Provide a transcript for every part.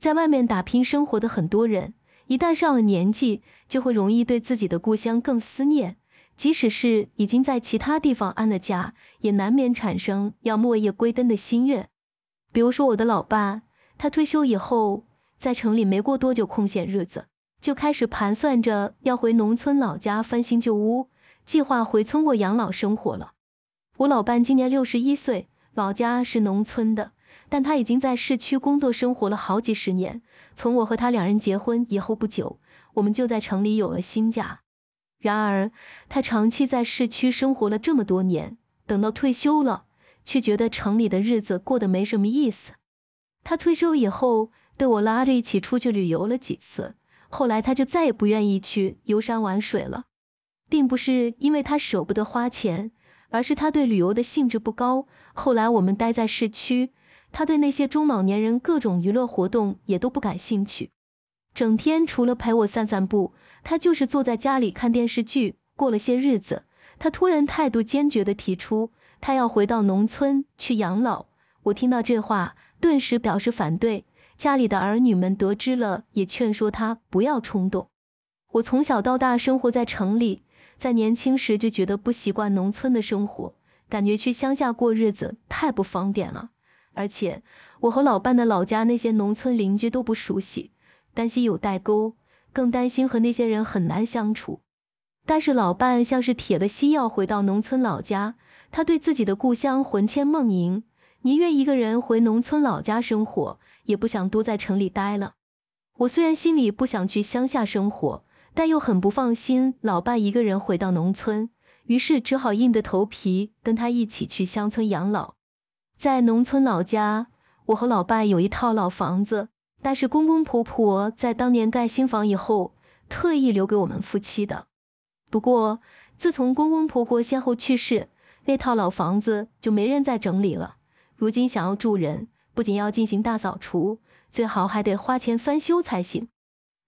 在外面打拼生活的很多人，一旦上了年纪，就会容易对自己的故乡更思念。即使是已经在其他地方安了家，也难免产生要落叶归根的心愿。比如说我的老伴，他退休以后，在城里没过多久空闲日子，就开始盘算着要回农村老家翻新旧屋，计划回村过养老生活了。我老伴今年六十一岁，老家是农村的。但他已经在市区工作生活了好几十年。从我和他两人结婚以后不久，我们就在城里有了新家。然而，他长期在市区生活了这么多年，等到退休了，却觉得城里的日子过得没什么意思。他退休以后，被我拉着一起出去旅游了几次。后来，他就再也不愿意去游山玩水了，并不是因为他舍不得花钱，而是他对旅游的兴致不高。后来，我们待在市区。他对那些中老年人各种娱乐活动也都不感兴趣，整天除了陪我散散步，他就是坐在家里看电视剧。过了些日子，他突然态度坚决地提出，他要回到农村去养老。我听到这话，顿时表示反对。家里的儿女们得知了，也劝说他不要冲动。我从小到大生活在城里，在年轻时就觉得不习惯农村的生活，感觉去乡下过日子太不方便了。而且我和老伴的老家那些农村邻居都不熟悉，担心有代沟，更担心和那些人很难相处。但是老伴像是铁了心要回到农村老家，他对自己的故乡魂牵梦萦，宁愿一个人回农村老家生活，也不想多在城里待了。我虽然心里不想去乡下生活，但又很不放心老伴一个人回到农村，于是只好硬着头皮跟他一起去乡村养老。在农村老家，我和老爸有一套老房子，但是公公婆婆在当年盖新房以后特意留给我们夫妻的。不过，自从公公婆婆先后去世，那套老房子就没人再整理了。如今想要住人，不仅要进行大扫除，最好还得花钱翻修才行。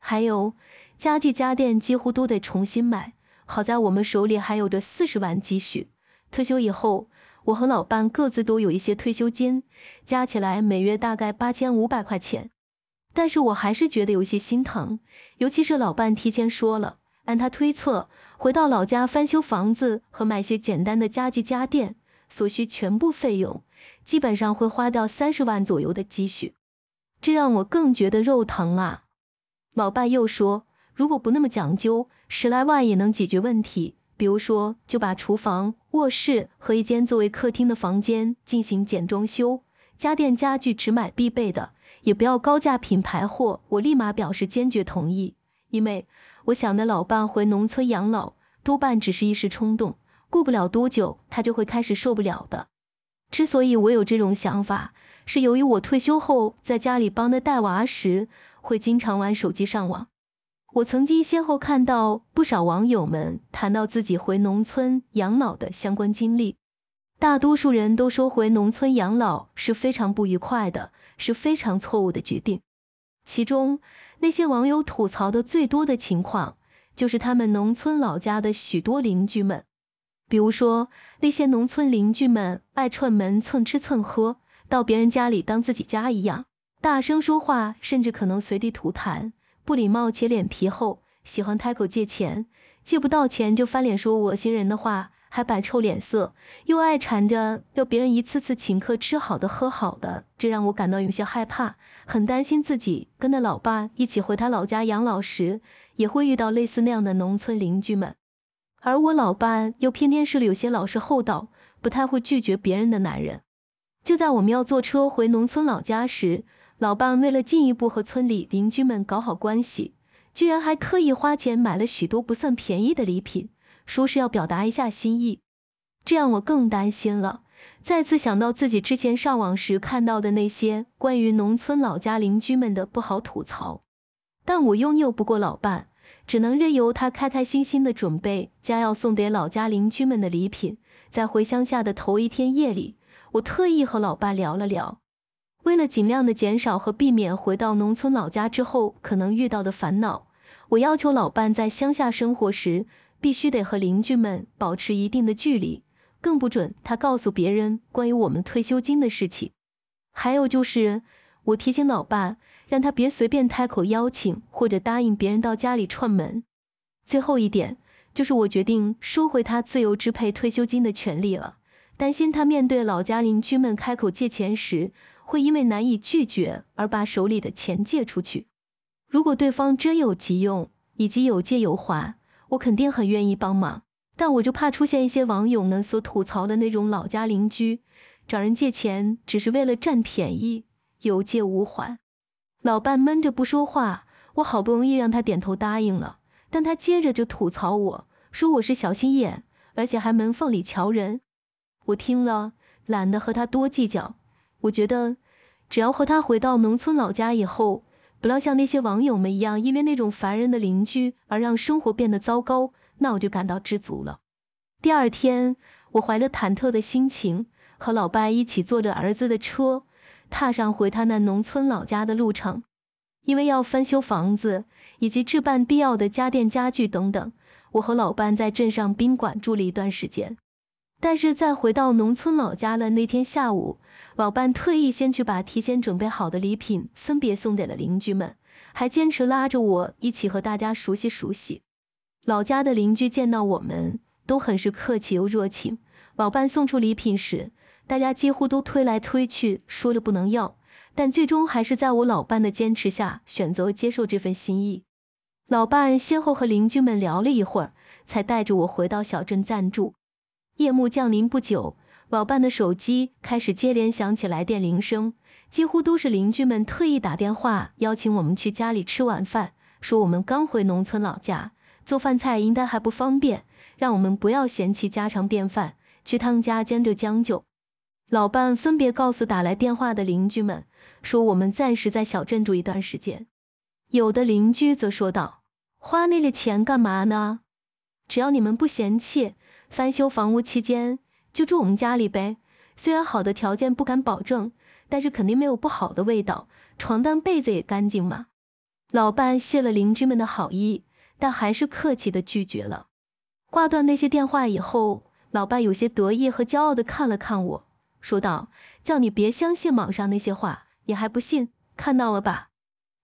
还有家具家电几乎都得重新买。好在我们手里还有着四十万积蓄，退休以后。我和老伴各自都有一些退休金，加起来每月大概八千五百块钱。但是我还是觉得有些心疼，尤其是老伴提前说了，按他推测，回到老家翻修房子和买些简单的家具家电所需全部费用，基本上会花掉三十万左右的积蓄，这让我更觉得肉疼啊。老伴又说，如果不那么讲究，十来万也能解决问题。比如说，就把厨房、卧室和一间作为客厅的房间进行简装修，家电家具只买必备的，也不要高价品牌货。我立马表示坚决同意，因为我想的老伴回农村养老多半只是一时冲动，过不了多久他就会开始受不了的。之所以我有这种想法，是由于我退休后在家里帮着带娃时，会经常玩手机上网。我曾经先后看到不少网友们谈到自己回农村养老的相关经历，大多数人都说回农村养老是非常不愉快的，是非常错误的决定。其中那些网友吐槽的最多的情况，就是他们农村老家的许多邻居们，比如说那些农村邻居们爱串门蹭吃蹭喝，到别人家里当自己家一样，大声说话，甚至可能随地吐痰。不礼貌且脸皮厚，喜欢开口借钱，借不到钱就翻脸说恶心人的话，还摆臭脸色，又爱缠着要别人一次次请客吃好的喝好的，这让我感到有些害怕，很担心自己跟着老爸一起回他老家养老时也会遇到类似那样的农村邻居们。而我老爸又偏偏是有些老实厚道，不太会拒绝别人的男人。就在我们要坐车回农村老家时。老伴为了进一步和村里邻居们搞好关系，居然还刻意花钱买了许多不算便宜的礼品，说是要表达一下心意。这样我更担心了，再次想到自己之前上网时看到的那些关于农村老家邻居们的不好吐槽，但我又拗不过老伴，只能任由他开开心心的准备将要送给老家邻居们的礼品。在回乡下的头一天夜里，我特意和老伴聊了聊。为了尽量的减少和避免回到农村老家之后可能遇到的烦恼，我要求老伴在乡下生活时必须得和邻居们保持一定的距离，更不准他告诉别人关于我们退休金的事情。还有就是，我提醒老伴，让他别随便开口邀请或者答应别人到家里串门。最后一点就是，我决定收回他自由支配退休金的权利了，担心他面对老家邻居们开口借钱时。会因为难以拒绝而把手里的钱借出去。如果对方真有急用，以及有借有还，我肯定很愿意帮忙。但我就怕出现一些网友们所吐槽的那种老家邻居，找人借钱只是为了占便宜，有借无还。老伴闷着不说话，我好不容易让他点头答应了，但他接着就吐槽我说我是小心眼，而且还门缝里瞧人。我听了，懒得和他多计较。我觉得，只要和他回到农村老家以后，不要像那些网友们一样，因为那种烦人的邻居而让生活变得糟糕，那我就感到知足了。第二天，我怀着忐忑的心情和老伴一起坐着儿子的车，踏上回他那农村老家的路程。因为要翻修房子以及置办必要的家电、家具等等，我和老伴在镇上宾馆住了一段时间。但是在回到农村老家的那天下午，老伴特意先去把提前准备好的礼品分别送给了邻居们，还坚持拉着我一起和大家熟悉熟悉。老家的邻居见到我们都很是客气又热情。老伴送出礼品时，大家几乎都推来推去，说着不能要，但最终还是在我老伴的坚持下选择接受这份心意。老伴先后和邻居们聊了一会儿，才带着我回到小镇暂住。夜幕降临不久，老伴的手机开始接连响起来电铃声，几乎都是邻居们特意打电话邀请我们去家里吃晚饭，说我们刚回农村老家，做饭菜应该还不方便，让我们不要嫌弃家常便饭，去他们家将就将就。老伴分别告诉打来电话的邻居们，说我们暂时在小镇住一段时间。有的邻居则说道：“花那个钱干嘛呢？只要你们不嫌弃。”翻修房屋期间就住我们家里呗，虽然好的条件不敢保证，但是肯定没有不好的味道，床单被子也干净嘛。老伴谢了邻居们的好意，但还是客气的拒绝了。挂断那些电话以后，老伴有些得意和骄傲的看了看我，说道：“叫你别相信网上那些话，你还不信？看到了吧，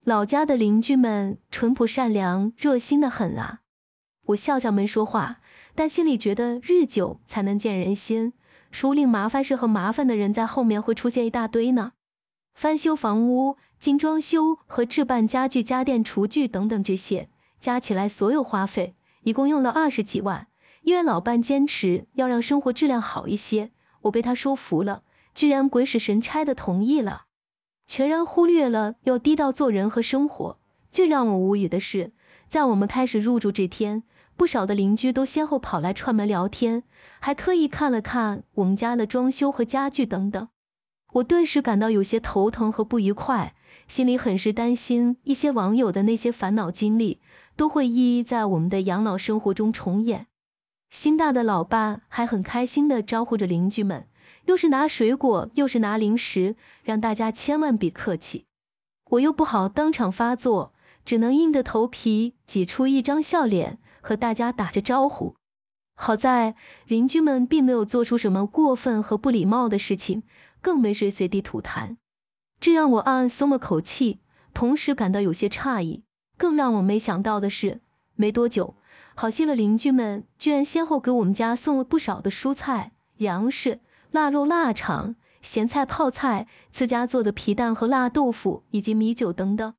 老家的邻居们淳朴善良，热心的很啊。”我笑笑没说话，但心里觉得日久才能见人心，熟定麻烦事和麻烦的人在后面会出现一大堆呢。翻修房屋、精装修和置办家具、家电、厨具等等，这些加起来所有花费一共用了二十几万。因为老伴坚持要让生活质量好一些，我被他说服了，居然鬼使神差的同意了，全然忽略了又低调做人和生活。最让我无语的是，在我们开始入住这天。不少的邻居都先后跑来串门聊天，还特意看了看我们家的装修和家具等等。我顿时感到有些头疼和不愉快，心里很是担心一些网友的那些烦恼经历都会一一在我们的养老生活中重演。心大的老爸还很开心地招呼着邻居们，又是拿水果，又是拿零食，让大家千万别客气。我又不好当场发作，只能硬着头皮挤出一张笑脸。和大家打着招呼，好在邻居们并没有做出什么过分和不礼貌的事情，更没谁随地吐痰，这让我暗暗松了口气，同时感到有些诧异。更让我没想到的是，没多久，好心的邻居们居然先后给我们家送了不少的蔬菜、粮食、腊肉、腊肠、咸菜、泡菜、自家做的皮蛋和腊豆腐，以及米酒等等。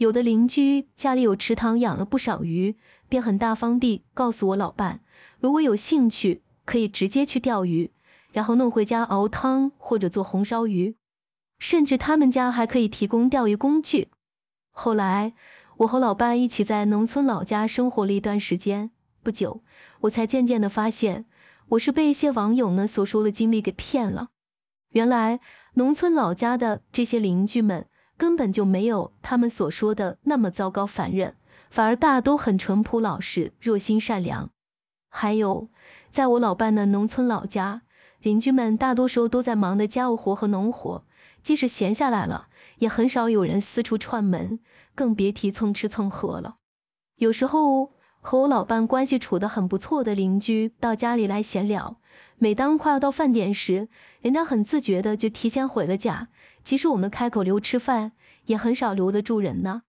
有的邻居家里有池塘，养了不少鱼，便很大方地告诉我老伴，如果有兴趣，可以直接去钓鱼，然后弄回家熬汤或者做红烧鱼，甚至他们家还可以提供钓鱼工具。后来，我和老伴一起在农村老家生活了一段时间，不久，我才渐渐地发现，我是被一些网友呢所说的经历给骗了。原来，农村老家的这些邻居们。根本就没有他们所说的那么糟糕，烦人反而大都很淳朴、老实、热心、善良。还有，在我老伴的农村老家，邻居们大多时候都在忙的家务活和农活，即使闲下来了，也很少有人四处串门，更别提蹭吃蹭喝了。有时候和我老伴关系处得很不错的邻居到家里来闲聊。每当快要到饭点时，人家很自觉的就提前回了家。即使我们开口留吃饭，也很少留得住人呢。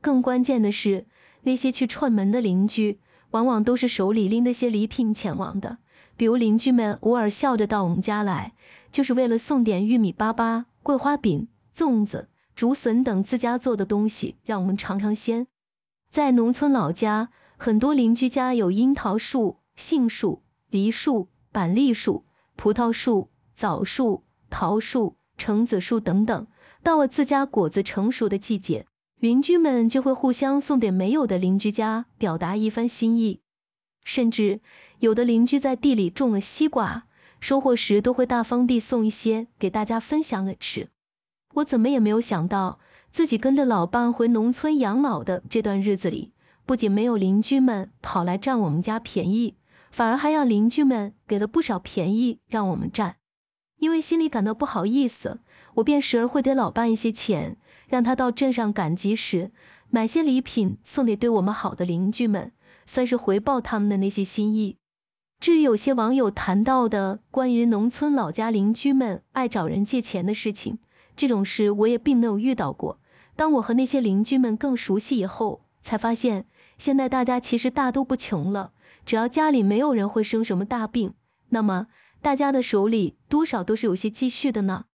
更关键的是，那些去串门的邻居，往往都是手里拎着些礼品前往的。比如邻居们偶尔笑着到我们家来，就是为了送点玉米粑粑、桂花饼、粽子、竹笋等自家做的东西，让我们尝尝鲜。在农村老家，很多邻居家有樱桃树、杏树、梨树。板栗树、葡萄树、枣树、桃树、橙子树等等，到了自家果子成熟的季节，邻居们就会互相送点没有的邻居家，表达一番心意。甚至有的邻居在地里种了西瓜，收获时都会大方地送一些给大家分享了吃。我怎么也没有想到，自己跟着老伴回农村养老的这段日子里，不仅没有邻居们跑来占我们家便宜。反而还让邻居们给了不少便宜让我们占，因为心里感到不好意思，我便时而会给老伴一些钱，让他到镇上赶集时买些礼品送给对我们好的邻居们，算是回报他们的那些心意。至于有些网友谈到的关于农村老家邻居们爱找人借钱的事情，这种事我也并没有遇到过。当我和那些邻居们更熟悉以后，才发现。现在大家其实大都不穷了，只要家里没有人会生什么大病，那么大家的手里多少都是有些积蓄的呢。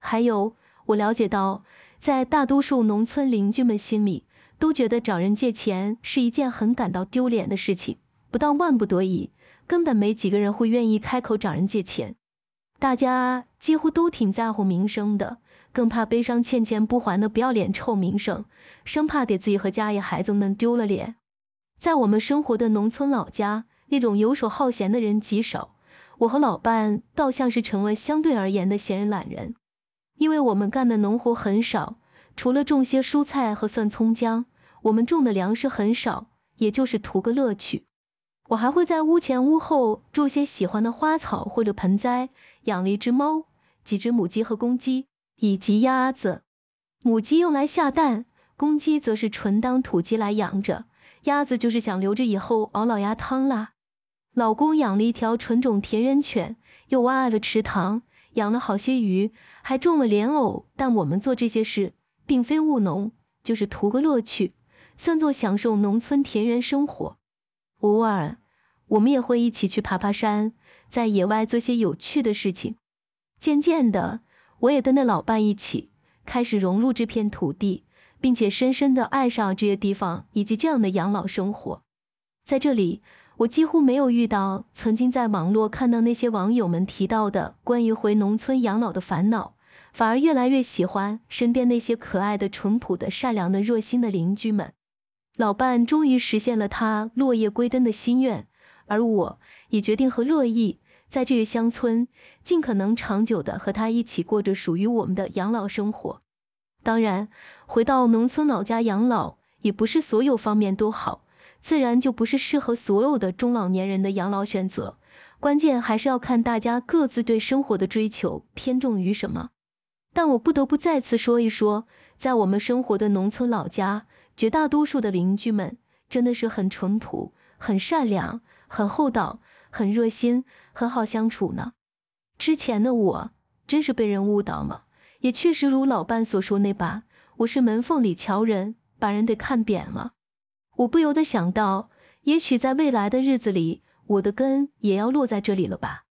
还有，我了解到，在大多数农村邻居们心里，都觉得找人借钱是一件很感到丢脸的事情，不到万不得已，根本没几个人会愿意开口找人借钱。大家几乎都挺在乎名声的，更怕背上欠钱不还的不要脸臭名声，生怕给自己和家里孩子们丢了脸。在我们生活的农村老家，那种游手好闲的人极少。我和老伴倒像是成为相对而言的闲人懒人，因为我们干的农活很少，除了种些蔬菜和蒜葱姜，我们种的粮食很少，也就是图个乐趣。我还会在屋前屋后种些喜欢的花草或者盆栽，养了一只猫，几只母鸡和公鸡，以及鸭子。母鸡用来下蛋，公鸡则是纯当土鸡来养着。鸭子就是想留着以后熬老鸭汤啦。老公养了一条纯种田园犬，又挖了池塘，养了好些鱼，还种了莲藕。但我们做这些事，并非务农，就是图个乐趣，算作享受农村田园生活。偶尔，我们也会一起去爬爬山，在野外做些有趣的事情。渐渐的，我也跟那老伴一起，开始融入这片土地。并且深深地爱上这些地方以及这样的养老生活，在这里，我几乎没有遇到曾经在网络看到那些网友们提到的关于回农村养老的烦恼，反而越来越喜欢身边那些可爱的、淳朴的、善良的、热心的邻居们。老伴终于实现了他落叶归根的心愿，而我也决定和乐意在这个乡村尽可能长久的和他一起过着属于我们的养老生活。当然，回到农村老家养老也不是所有方面都好，自然就不是适合所有的中老年人的养老选择。关键还是要看大家各自对生活的追求偏重于什么。但我不得不再次说一说，在我们生活的农村老家，绝大多数的邻居们真的是很淳朴、很善良、很厚道、很热心、很好相处呢。之前的我真是被人误导了。也确实如老伴所说那般，我是门缝里瞧人，把人得看扁了。我不由得想到，也许在未来的日子里，我的根也要落在这里了吧。